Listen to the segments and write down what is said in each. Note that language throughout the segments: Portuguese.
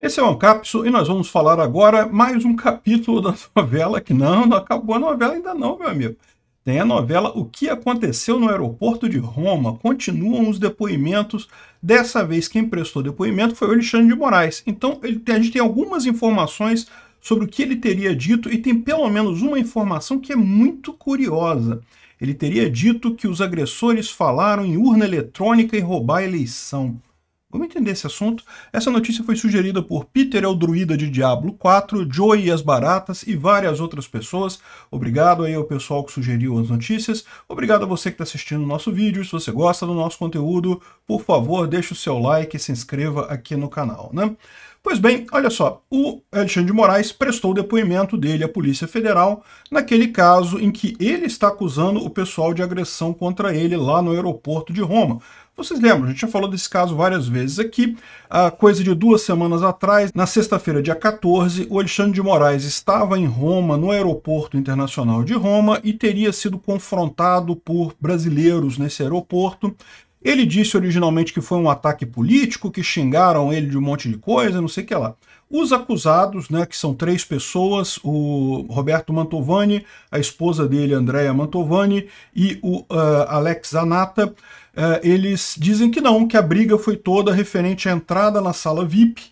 Esse é o Ancapso e nós vamos falar agora mais um capítulo da novela que não, não acabou a novela ainda não, meu amigo. Tem a novela O que aconteceu no aeroporto de Roma. Continuam os depoimentos. Dessa vez quem prestou depoimento foi o Alexandre de Moraes. Então ele, a gente tem algumas informações sobre o que ele teria dito e tem pelo menos uma informação que é muito curiosa. Ele teria dito que os agressores falaram em urna eletrônica e roubar a eleição. Vamos entender esse assunto. Essa notícia foi sugerida por Peter El Druida de Diablo 4, Joey e as Baratas e várias outras pessoas. Obrigado aí ao pessoal que sugeriu as notícias. Obrigado a você que está assistindo o nosso vídeo. Se você gosta do nosso conteúdo, por favor, deixe o seu like e se inscreva aqui no canal, né? Pois bem, olha só, o Alexandre de Moraes prestou o depoimento dele à Polícia Federal naquele caso em que ele está acusando o pessoal de agressão contra ele lá no aeroporto de Roma. Vocês lembram, a gente já falou desse caso várias vezes aqui. A coisa de duas semanas atrás, na sexta-feira, dia 14, o Alexandre de Moraes estava em Roma, no aeroporto internacional de Roma, e teria sido confrontado por brasileiros nesse aeroporto. Ele disse originalmente que foi um ataque político, que xingaram ele de um monte de coisa, não sei o que lá. Os acusados, né, que são três pessoas, o Roberto Mantovani, a esposa dele, Andrea Mantovani, e o uh, Alex Anata, uh, eh, eles dizem que não, que a briga foi toda referente à entrada na sala VIP,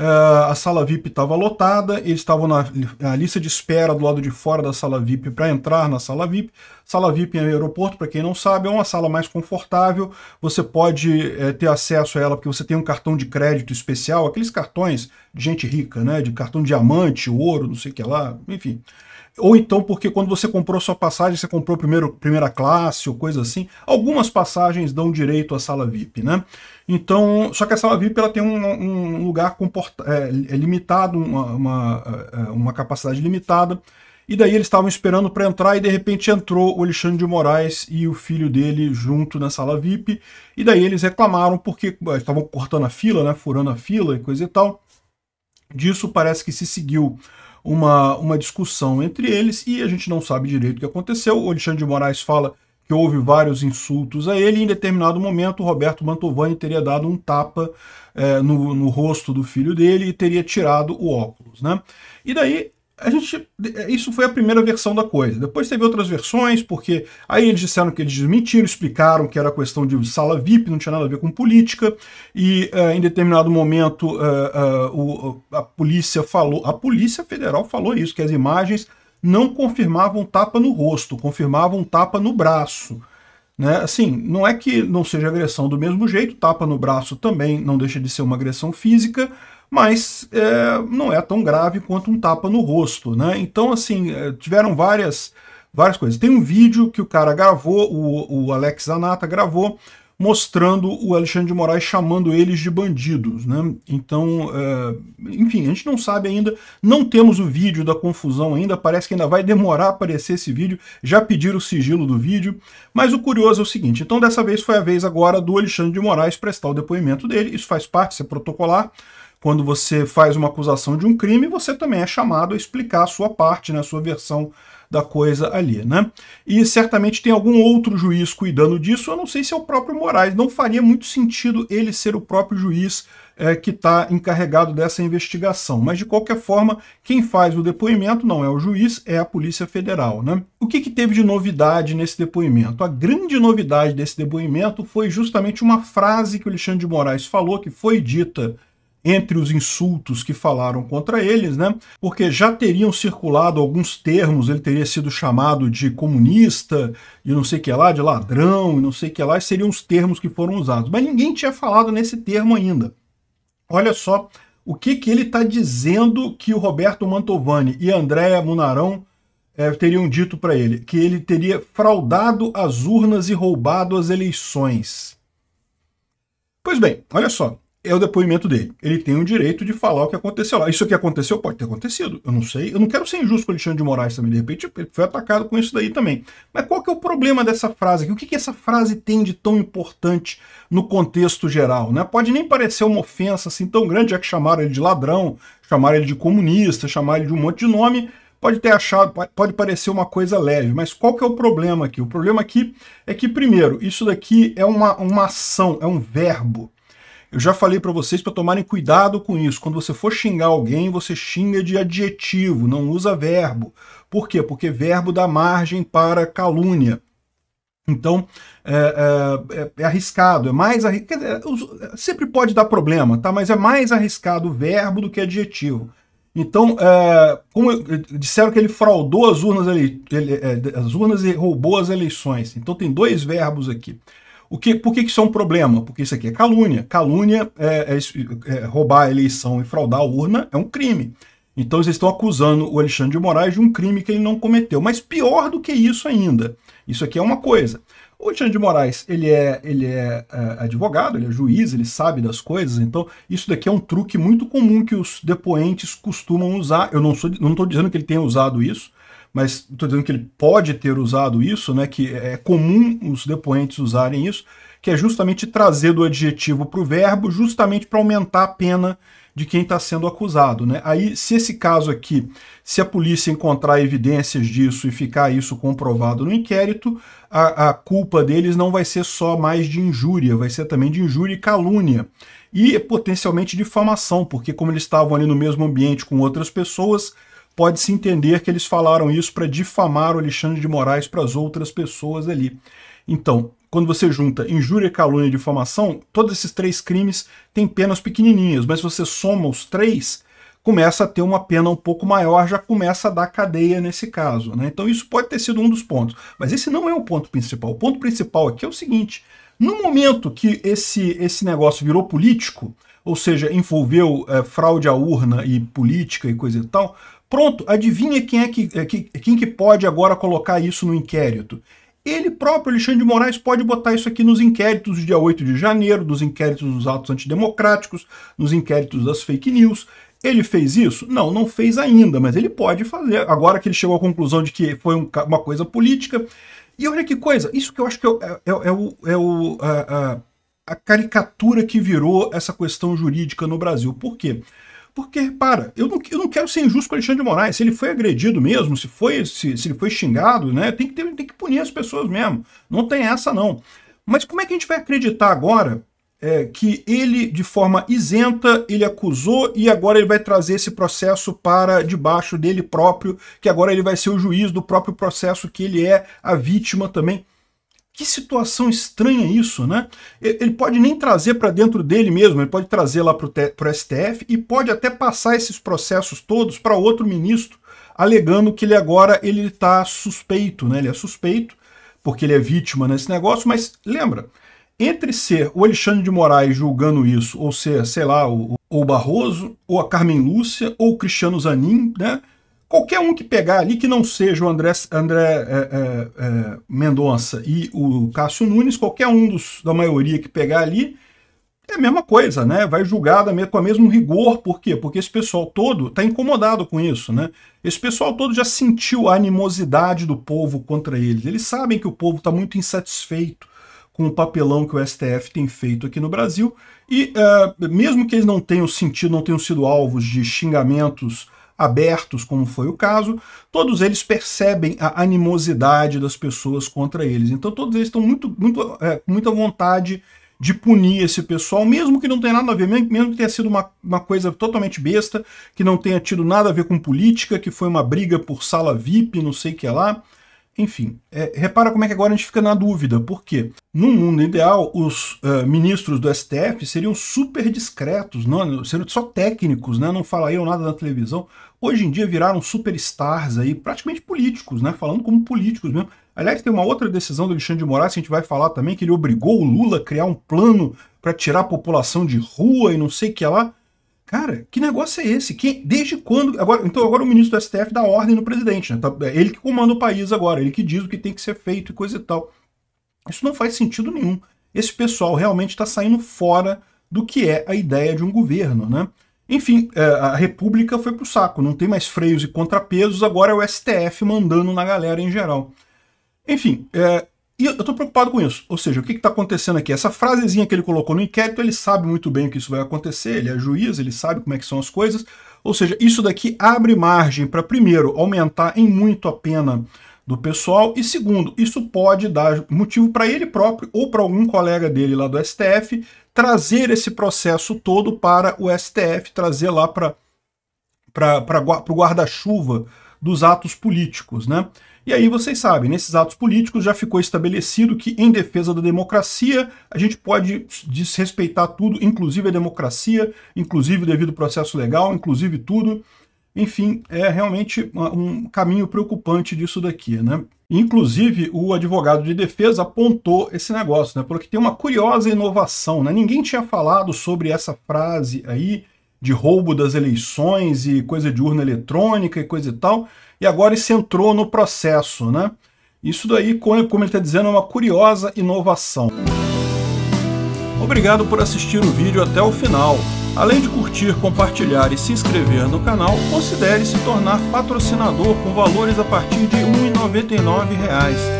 Uh, a sala VIP estava lotada, eles estavam na, na, lista de espera do lado de fora da sala VIP para entrar na sala VIP. Sala VIP em é aeroporto, para quem não sabe, é uma sala mais confortável, você pode é, ter acesso a ela porque você tem um cartão de crédito especial, aqueles cartões de gente rica, né, de cartão diamante, ouro, não sei o que lá, enfim. Ou então porque quando você comprou sua passagem, você comprou primeiro, primeira classe ou coisa assim. Algumas passagens dão direito à sala VIP, né? Então, só que a sala VIP ela tem um, um lugar comporta, é, é limitado, uma, uma, é, é, uma capacidade limitada. E daí eles estavam esperando para entrar e de repente entrou o Alexandre de Moraes e o filho dele junto na sala VIP. E daí eles reclamaram porque estavam cortando a fila, né, furando a fila e coisa e tal. Disso parece que se seguiu uma, uma discussão entre eles e a gente não sabe direito o que aconteceu. O Alexandre de Moraes fala que houve vários insultos a ele, e em determinado momento o Roberto Mantovani teria dado um tapa é, no, no rosto do filho dele e teria tirado o óculos. Né? E daí a gente, isso foi a primeira versão da coisa. Depois teve outras versões, porque aí eles disseram que eles desmentiram, explicaram que era questão de sala VIP, não tinha nada a ver com política, e uh, em determinado momento uh, uh, o, a polícia falou, a Polícia Federal falou isso, que as imagens não confirmavam tapa no rosto, confirmavam tapa no braço. Né? Assim, não é que não seja agressão do mesmo jeito, tapa no braço também não deixa de ser uma agressão física, mas é, não é tão grave quanto um tapa no rosto, né? Então, assim, é, tiveram várias, várias coisas. Tem um vídeo que o cara gravou, o, o Alex Zanata gravou, mostrando o Alexandre de Moraes chamando eles de bandidos. Né? Então, é, enfim, a gente não sabe ainda, não temos o vídeo da confusão ainda, parece que ainda vai demorar a aparecer esse vídeo, já pediram o sigilo do vídeo, mas o curioso é o seguinte, então dessa vez foi a vez agora do Alexandre de Moraes prestar o depoimento dele, isso faz parte, isso é protocolar, quando você faz uma acusação de um crime, você também é chamado a explicar a sua parte, né, a sua versão da coisa ali, né? E certamente tem algum outro juiz cuidando disso, eu não sei se é o próprio Moraes, não faria muito sentido ele ser o próprio juiz é, que está encarregado dessa investigação, mas de qualquer forma, quem faz o depoimento não é o juiz, é a Polícia Federal, né? O que, que teve de novidade nesse depoimento? A grande novidade desse depoimento foi justamente uma frase que o Alexandre de Moraes falou, que foi dita entre os insultos que falaram contra eles, né? Porque já teriam circulado alguns termos, ele teria sido chamado de comunista, de não sei que lá, de ladrão, e não sei o que lá, e seriam os termos que foram usados. Mas ninguém tinha falado nesse termo ainda. Olha só o que, que ele está dizendo que o Roberto Mantovani e Andréa Munarão é, teriam dito para ele, que ele teria fraudado as urnas e roubado as eleições. Pois bem, olha só, é o depoimento dele. Ele tem o direito de falar o que aconteceu lá. Isso que aconteceu pode ter acontecido, eu não sei. Eu não quero ser injusto com o Alexandre de Moraes também, de repente ele foi atacado com isso daí também. Mas qual que é o problema dessa frase aqui? O que, que essa frase tem de tão importante no contexto geral? Né? Pode nem parecer uma ofensa assim tão grande, já que chamaram ele de ladrão, chamaram ele de comunista, chamaram ele de um monte de nome, pode ter achado, pode parecer uma coisa leve, mas qual que é o problema aqui? O problema aqui é que, primeiro, isso daqui é uma, uma ação, é um verbo. Eu já falei para vocês para tomarem cuidado com isso. Quando você for xingar alguém, você xinga de adjetivo, não usa verbo. Por quê? Porque verbo dá margem para calúnia. Então, é, é, é, é arriscado, é mais arriscado, é, é, sempre pode dar problema, tá? Mas é mais arriscado o verbo do que adjetivo. Então, é, como disseram que ele fraudou as urnas, ele, ele, as urnas e roubou as eleições. Então tem dois verbos aqui. O que, por que, que isso é um problema? Porque isso aqui é calúnia. Calúnia, é, é, é roubar a eleição e fraudar a urna é um crime. Então eles estão acusando o Alexandre de Moraes de um crime que ele não cometeu. Mas pior do que isso ainda. Isso aqui é uma coisa. O Alexandre de Moraes, ele é, ele é, é, advogado, ele é juiz, ele sabe das coisas, então isso daqui é um truque muito comum que os depoentes costumam usar. Eu não estou não dizendo que ele tenha usado isso, mas estou dizendo que ele pode ter usado isso, né, que é comum os depoentes usarem isso, que é justamente trazer do adjetivo para o verbo, justamente para aumentar a pena de quem está sendo acusado. Né? Aí, se esse caso aqui, se a polícia encontrar evidências disso e ficar isso comprovado no inquérito, a, a culpa deles não vai ser só mais de injúria, vai ser também de injúria e calúnia. E potencialmente difamação, porque como eles estavam ali no mesmo ambiente com outras pessoas, pode-se entender que eles falaram isso para difamar o Alexandre de Moraes para as outras pessoas ali. Então, quando você junta injúria, calúnia e difamação, todos esses três crimes têm penas pequenininhas, mas se você soma os três, começa a ter uma pena um pouco maior, já começa a dar cadeia nesse caso. Né? Então isso pode ter sido um dos pontos, mas esse não é o ponto principal. O ponto principal aqui é o seguinte, no momento que esse, esse negócio virou político, ou seja, envolveu é, fraude à urna e política e coisa e tal, Pronto, adivinha quem é, é que, quem que pode agora colocar isso no inquérito? Ele próprio, Alexandre de Moraes, pode botar isso aqui nos inquéritos do dia 8 de janeiro, dos inquéritos dos atos antidemocráticos, nos inquéritos das fake news. Ele fez isso? Não, não fez ainda, mas ele pode fazer. Agora que ele chegou à conclusão de que foi um, uma coisa política. E olha que coisa, isso que eu acho que é, é, é, é o, é o a, a, a caricatura que virou essa questão jurídica no Brasil. Por quê? Porque porque, para, eu não, eu não quero ser injusto com o Alexandre de Moraes. Se ele foi agredido mesmo, se, foi, se, se ele foi xingado, né? Tem que, ter, tem que punir as pessoas mesmo. Não tem essa, não. Mas como é que a gente vai acreditar agora é, que ele, de forma isenta, ele acusou e agora ele vai trazer esse processo para debaixo dele próprio, que agora ele vai ser o juiz do próprio processo, que ele é a vítima também. Que situação estranha isso, né? Ele pode nem trazer para dentro dele mesmo, ele pode trazer lá para o STF e pode até passar esses processos todos para outro ministro, alegando que ele agora ele está suspeito, né? Ele é suspeito porque ele é vítima nesse negócio, mas lembra, entre ser o Alexandre de Moraes julgando isso, ou ser, sei lá, o, o Barroso, ou a Carmen Lúcia, ou o Cristiano Zanin, né? Qualquer um que pegar ali, que não seja o André, André é, é, é, Mendonça e o Cássio Nunes, qualquer um dos, da maioria que pegar ali, é a mesma coisa, né? Vai julgar com o mesmo rigor, por quê? Porque esse pessoal todo está incomodado com isso, né? Esse pessoal todo já sentiu a animosidade do povo contra eles. Eles sabem que o povo está muito insatisfeito com o papelão que o STF tem feito aqui no Brasil. E uh, mesmo que eles não tenham sentido, não tenham sido alvos de xingamentos abertos, como foi o caso, todos eles percebem a animosidade das pessoas contra eles. Então todos eles estão muito, muito, é, muita vontade de punir esse pessoal, mesmo que não tenha nada a ver, mesmo que tenha sido uma, uma coisa totalmente besta, que não tenha tido nada a ver com política, que foi uma briga por sala VIP, não sei o que lá. Enfim, é, repara como é que agora a gente fica na dúvida, porque num mundo ideal, os uh, ministros do STF seriam super discretos, não, seriam só técnicos, né, não falariam nada na televisão. Hoje em dia viraram superstars aí, praticamente políticos, né, falando como políticos mesmo. Aliás, tem uma outra decisão do Alexandre de Moraes que a gente vai falar também, que ele obrigou o Lula a criar um plano para tirar a população de rua e não sei o que lá. Cara, que negócio é esse? Que, desde quando. Agora, então, agora o ministro do STF dá ordem no presidente, né? Tá, é ele que comanda o país agora, ele que diz o que tem que ser feito e coisa e tal. Isso não faz sentido nenhum. Esse pessoal realmente está saindo fora do que é a ideia de um governo, né? Enfim, é, a República foi pro saco, não tem mais freios e contrapesos, agora é o STF mandando na galera em geral. Enfim, é, e eu estou preocupado com isso. Ou seja, o que está acontecendo aqui? Essa frasezinha que ele colocou no inquérito, ele sabe muito bem o que isso vai acontecer, ele é juiz, ele sabe como é que são as coisas. Ou seja, isso daqui abre margem para, primeiro, aumentar em muito a pena do pessoal, e segundo, isso pode dar motivo para ele próprio ou para algum colega dele lá do STF trazer esse processo todo para o STF, trazer lá para o guarda-chuva dos atos políticos, né? E aí vocês sabem, nesses atos políticos já ficou estabelecido que em defesa da democracia a gente pode desrespeitar tudo, inclusive a democracia, inclusive o devido processo legal, inclusive tudo. Enfim, é realmente um caminho preocupante disso daqui, né? Inclusive, o advogado de defesa apontou esse negócio, né? Porque tem uma curiosa inovação, né? Ninguém tinha falado sobre essa frase aí, de roubo das eleições e coisa de urna eletrônica e coisa e tal, e agora isso entrou no processo, né? Isso daí, como ele está dizendo, é uma curiosa inovação. Obrigado por assistir o vídeo até o final. Além de curtir, compartilhar e se inscrever no canal, considere se tornar patrocinador com valores a partir de R$ 1,99